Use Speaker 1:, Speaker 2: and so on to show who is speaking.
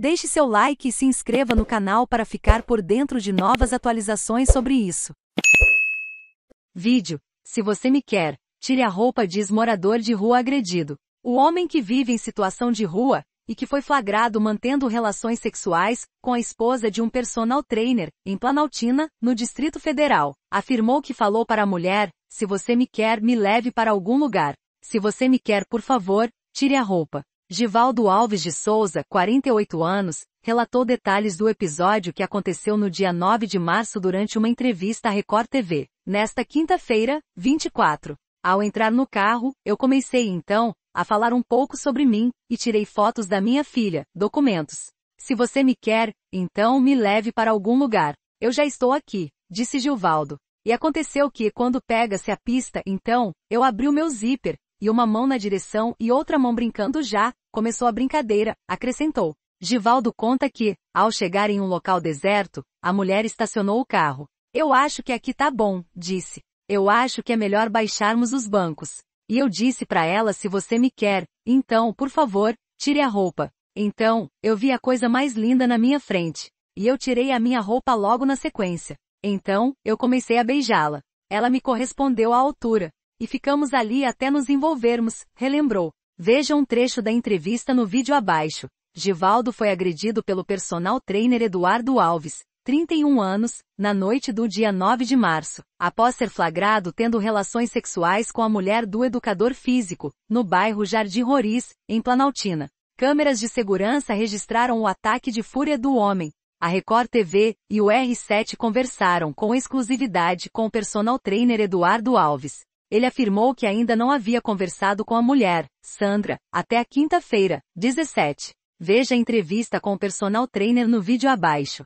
Speaker 1: Deixe seu like e se inscreva no canal para ficar por dentro de novas atualizações sobre isso. Vídeo: Se você me quer, tire a roupa, diz morador de rua agredido. O homem que vive em situação de rua e que foi flagrado mantendo relações sexuais com a esposa de um personal trainer em Planaltina, no Distrito Federal, afirmou que falou para a mulher: "Se você me quer, me leve para algum lugar. Se você me quer, por favor, tire a roupa." Givaldo Alves de Souza, 48 anos, relatou detalhes do episódio que aconteceu no dia 9 de março durante uma entrevista à Record TV. Nesta quinta-feira, 24. Ao entrar no carro, eu comecei então a falar um pouco sobre mim e tirei fotos da minha filha, documentos. Se você me quer, então me leve para algum lugar. Eu já estou aqui, disse Gilvaldo. E aconteceu que quando pega-se a pista, então, eu abri o meu zíper e uma mão na direção e outra mão brincando já, começou a brincadeira, acrescentou. Givaldo conta que, ao chegar em um local deserto, a mulher estacionou o carro. Eu acho que aqui tá bom, disse. Eu acho que é melhor baixarmos os bancos. E eu disse para ela se você me quer, então, por favor, tire a roupa. Então, eu vi a coisa mais linda na minha frente. E eu tirei a minha roupa logo na sequência. Então, eu comecei a beijá-la. Ela me correspondeu à altura. E ficamos ali até nos envolvermos, relembrou. Veja um trecho da entrevista no vídeo abaixo. Givaldo foi agredido pelo personal trainer Eduardo Alves, 31 anos, na noite do dia 9 de março, após ser flagrado tendo relações sexuais com a mulher do educador físico, no bairro Jardim Roriz, em Planaltina. Câmeras de segurança registraram o ataque de fúria do homem. A Record TV e o R7 conversaram com exclusividade com o personal trainer Eduardo Alves, ele afirmou que ainda não havia conversado com a mulher, Sandra, até a quinta-feira, 17. Veja a entrevista com o personal trainer no vídeo abaixo.